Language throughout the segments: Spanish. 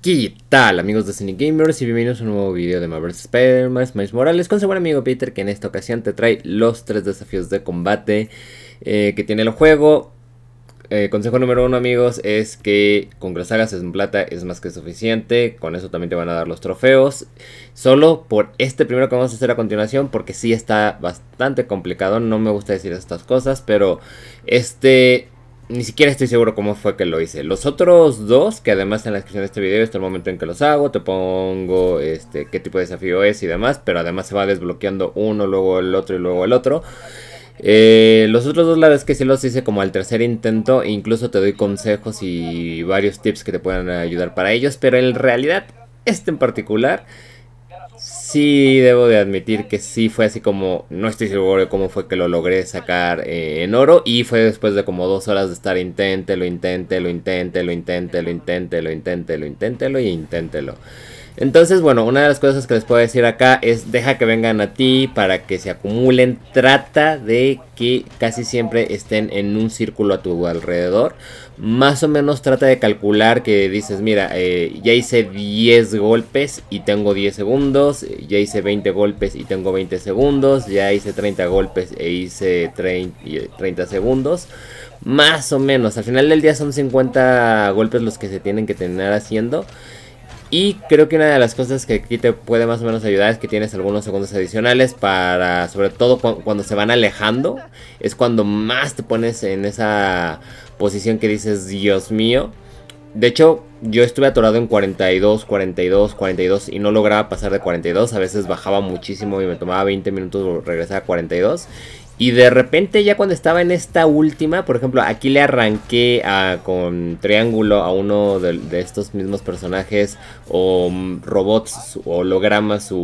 ¿Qué tal amigos de Cine Gamers y bienvenidos a un nuevo video de Marvel Spider-Man, Morales con su buen amigo Peter que en esta ocasión te trae los tres desafíos de combate eh, que tiene el juego. Eh, consejo número uno amigos es que con que las en plata es más que suficiente, con eso también te van a dar los trofeos. Solo por este primero que vamos a hacer a continuación porque sí está bastante complicado, no me gusta decir estas cosas, pero este ni siquiera estoy seguro cómo fue que lo hice. Los otros dos, que además en la descripción de este video está el momento en que los hago, te pongo este qué tipo de desafío es y demás, pero además se va desbloqueando uno, luego el otro y luego el otro. Eh, los otros dos la vez que sí los hice como al tercer intento, e incluso te doy consejos y varios tips que te puedan ayudar para ellos, pero en realidad este en particular sí debo de admitir que sí fue así como, no estoy seguro de cómo fue que lo logré sacar eh, en oro y fue después de como dos horas de estar inténtelo, inténtelo, inténtelo, inténtelo, inténtelo, inténtelo, inténtelo, inténtelo y inténtelo. Entonces, bueno, una de las cosas que les puedo decir acá es deja que vengan a ti para que se acumulen. Trata de que casi siempre estén en un círculo a tu alrededor. Más o menos trata de calcular que dices, mira, eh, ya hice 10 golpes y tengo 10 segundos. Ya hice 20 golpes y tengo 20 segundos. Ya hice 30 golpes e hice 30, 30 eh, segundos. Más o menos. Al final del día son 50 golpes los que se tienen que tener haciendo. Y creo que una de las cosas que aquí te puede más o menos ayudar es que tienes algunos segundos adicionales para, sobre todo cuando se van alejando, es cuando más te pones en esa posición que dices, Dios mío. De hecho, yo estuve atorado en 42, 42, 42 y no lograba pasar de 42. A veces bajaba muchísimo y me tomaba 20 minutos regresar a 42. Y de repente ya cuando estaba en esta última, por ejemplo, aquí le arranqué con triángulo a uno de, estos mismos personajes o mm, robots o hologramas su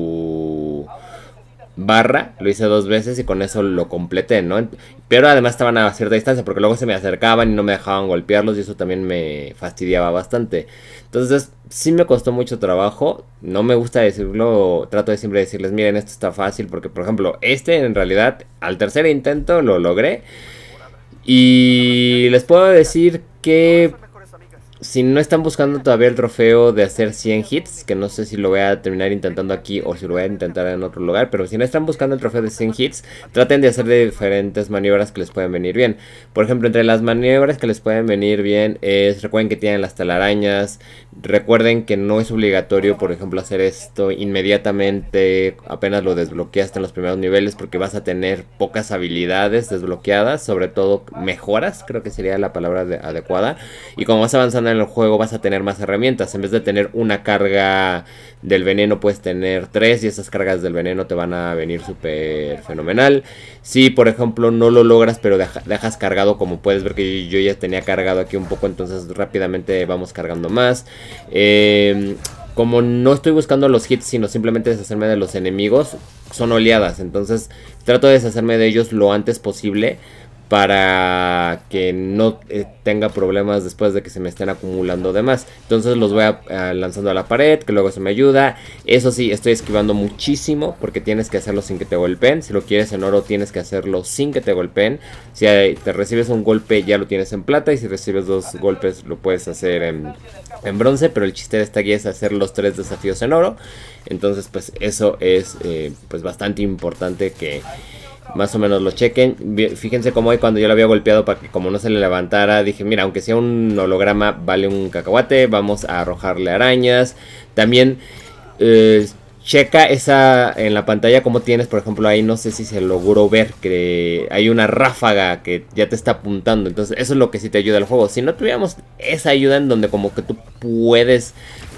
barra, lo hice dos veces y con eso lo completé, ¿no? Pero además estaban a cierta distancia porque luego se me acercaban y no me dejaban golpearlos y eso también me fastidiaba bastante. Entonces sí me costó mucho trabajo, no me gusta decirlo, trato de siempre decirles, miren, esto está fácil porque por ejemplo, este en realidad al tercer intento lo logré y les puedo decir que si no están buscando todavía el trofeo de hacer 100 hits, que no sé si lo voy a terminar intentando aquí o si lo voy a intentar en otro lugar, pero si no están buscando el trofeo de 100 hits, traten de hacer de diferentes maniobras que les pueden venir bien. Por ejemplo, entre las maniobras que les pueden venir bien es, recuerden que tienen las talarañas recuerden que no es obligatorio, por ejemplo, hacer esto inmediatamente, apenas lo desbloqueaste en los primeros niveles, porque vas a tener pocas habilidades desbloqueadas, sobre todo mejoras, creo que sería la palabra adecuada, y como vas avanzando en en el juego vas a tener más herramientas. En vez de tener una carga del veneno, puedes tener tres y esas cargas del veneno te van a venir súper fenomenal. Si, por ejemplo, no lo logras, pero dejas cargado, como puedes ver que yo, ya tenía cargado aquí un poco, entonces rápidamente vamos cargando más. Em, como no estoy buscando los hits, sino simplemente deshacerme de los enemigos, son oleadas. Entonces trato de deshacerme de ellos lo antes posible para que no eh, tenga problemas después de que se me estén acumulando demás. Entonces los voy a, lanzando a la pared, que luego se me ayuda. Eso sí, estoy esquivando muchísimo porque tienes que hacerlo sin que te golpeen. Si lo quieres en oro, tienes que hacerlo sin que te golpeen. Si te recibes un golpe, ya lo tienes en plata. Y si recibes dos golpes, lo puedes hacer en, bronce. Pero el chiste de esta guía es hacer los tres desafíos en oro. Entonces, pues eso es eh, pues bastante importante que más o menos lo chequen. Fíjense cómo hoy cuando yo lo había golpeado para que como no se le levantara, dije, mira, aunque sea un holograma, vale un cacahuate, vamos a arrojarle arañas. También eh, checa esa en la pantalla como tienes, por ejemplo, ahí no sé si se logró ver que hay una ráfaga que ya te está apuntando. Entonces, eso es lo que sí te ayuda al juego. Si no tuviéramos esa ayuda en donde como que tú puedes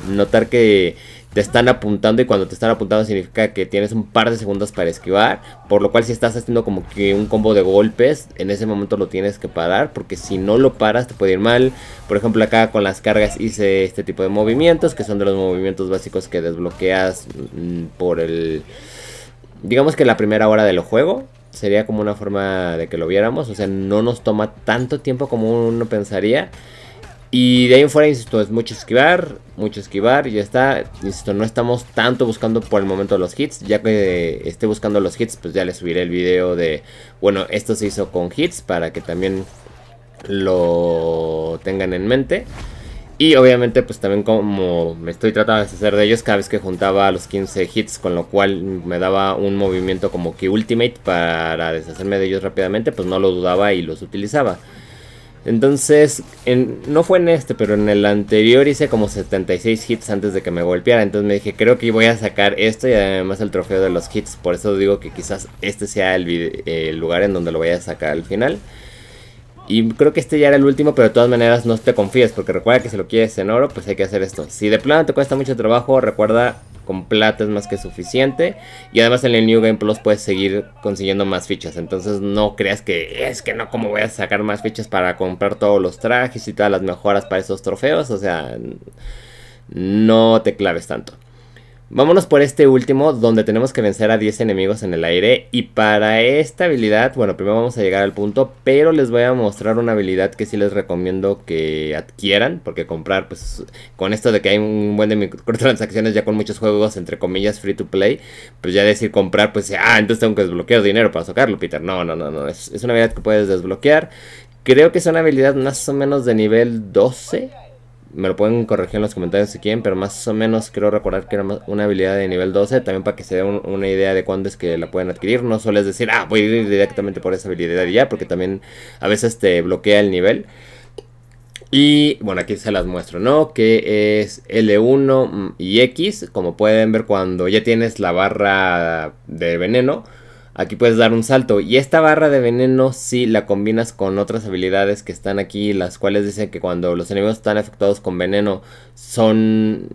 notar que te están apuntando y cuando te están apuntando significa que tienes un par de segundos para esquivar, por lo cual si estás haciendo como que un combo de golpes, en ese momento lo tienes que parar porque si no lo paras te puede ir mal. Por ejemplo, acá con las cargas hice este tipo de movimientos que son de los movimientos básicos que desbloqueas mm, por el digamos que la primera hora del juego, sería como una forma de que lo viéramos. O sea, no nos toma tanto tiempo como uno pensaría. Y de ahí en fuera, insisto, es mucho esquivar, mucho esquivar, y ya está. Insisto, no estamos tanto buscando por el momento los hits. Ya que esté buscando los hits, pues ya les subiré el video de, bueno, esto se hizo con hits para que también lo tengan en mente. Y obviamente pues también como me estoy tratando de deshacer de ellos cada vez que juntaba los 15 hits con lo cual me daba un movimiento como que ultimate para deshacerme de ellos rápidamente pues no lo dudaba y los utilizaba. Entonces, no fue en este, pero en el anterior hice como 76 hits antes de que me golpeara. Entonces me dije, creo que voy a sacar esto y además el trofeo de los hits. Por eso digo que quizás este sea el, el lugar en donde lo voy a sacar al final. Y creo que este ya era el último, pero de todas maneras no te confíes, porque recuerda que si lo quieres en oro, pues hay que hacer esto. Si de plano te cuesta mucho trabajo, recuerda con plata es más que suficiente. Y además en el New Game Plus puedes seguir consiguiendo más fichas. Entonces no creas que es que no, como voy a sacar más fichas para comprar todos los trajes y todas las mejoras para esos trofeos. O sea, no te claves tanto. Vámonos por este último, donde tenemos que vencer a 10 enemigos en el aire. Y para esta habilidad, bueno, primero vamos a llegar al punto, pero les voy a mostrar una habilidad que sí les recomiendo que adquieran. Porque comprar, pues, con esto de que hay un buen de microtransacciones ya con muchos juegos, entre comillas, free to play. Pues ya decir comprar, pues, ah, entonces tengo que desbloquear dinero para sacarlo, Peter. No, no, no, no. Es, es una habilidad que puedes desbloquear. Creo que es una habilidad más o menos de nivel 12. Me lo pueden corregir en los comentarios si quieren, pero más o menos quiero recordar que era una habilidad de nivel 12, también para que se den una idea de cuándo es que la pueden adquirir. No solo es decir, ah, voy a ir directamente por esa habilidad y ya, porque también a veces te bloquea el nivel. Y bueno, aquí se las muestro, ¿no? Que es L1 y X, como pueden ver cuando ya tienes la barra de veneno aquí puedes dar un salto. Y esta barra de veneno si la combinas con otras habilidades que están aquí, las cuales dicen que cuando los enemigos están afectados con veneno son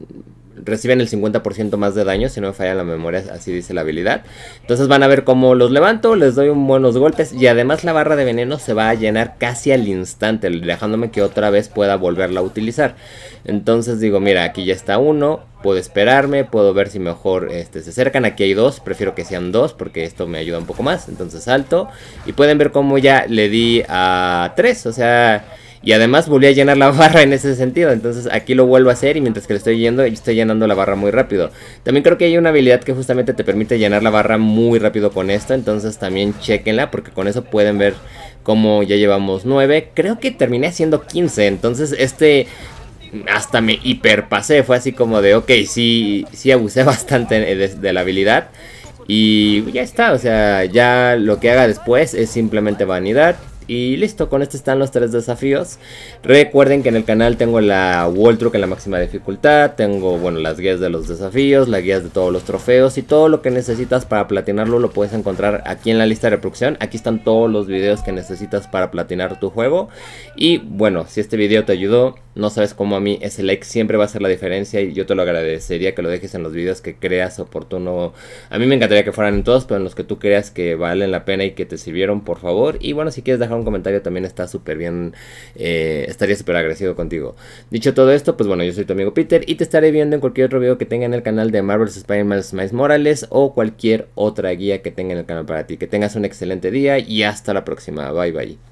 reciben el 50% más de daño, si no me falla la memoria, así dice la habilidad. Entonces van a ver cómo los levanto, les doy un buenos golpes y además la barra de veneno se va a llenar casi al instante, dejándome que otra vez pueda volverla a utilizar. Entonces digo, mira, aquí ya está uno, puedo esperarme, puedo ver si mejor este, se acercan, aquí hay dos, prefiero que sean dos porque esto me ayuda un poco más, entonces salto y pueden ver cómo ya le di a tres, o sea... Y además volví a llenar la barra en ese sentido. Entonces aquí lo vuelvo a hacer y mientras que lo estoy yendo, estoy llenando la barra muy rápido. También creo que hay una habilidad que justamente te permite llenar la barra muy rápido con esto. Entonces también chequenla porque con eso pueden ver cómo ya llevamos 9. Creo que terminé haciendo 15. Entonces este hasta me hiperpasé. Fue así como de, ok, sí, sí abusé bastante de la habilidad. Y ya está, o sea, ya lo que haga después es simplemente vanidad. Y listo, con este están los tres desafíos. Recuerden que en el canal tengo la Wall Truck en la máxima dificultad. Tengo, bueno, las guías de los desafíos, las guías de todos los trofeos y todo lo que necesitas para platinarlo lo puedes encontrar aquí en la lista de reproducción. Aquí están todos los videos que necesitas para platinar tu juego. Y bueno, si este video te ayudó, no sabes cómo a mí ese like siempre va a ser la diferencia y yo te lo agradecería que lo dejes en los videos que creas oportuno. A mí me encantaría que fueran en todos, pero en los que tú creas que valen la pena y que te sirvieron, por favor. Y bueno, si quieres dejar un comentario también está súper bien, eh, estaría súper agradecido contigo. Dicho todo esto, pues bueno, yo soy tu amigo Peter y te estaré viendo en cualquier otro video que tenga en el canal de Marvel's Spider-Man Smiles Morales o cualquier otra guía que tenga en el canal para ti. Que tengas un excelente día y hasta la próxima. Bye bye.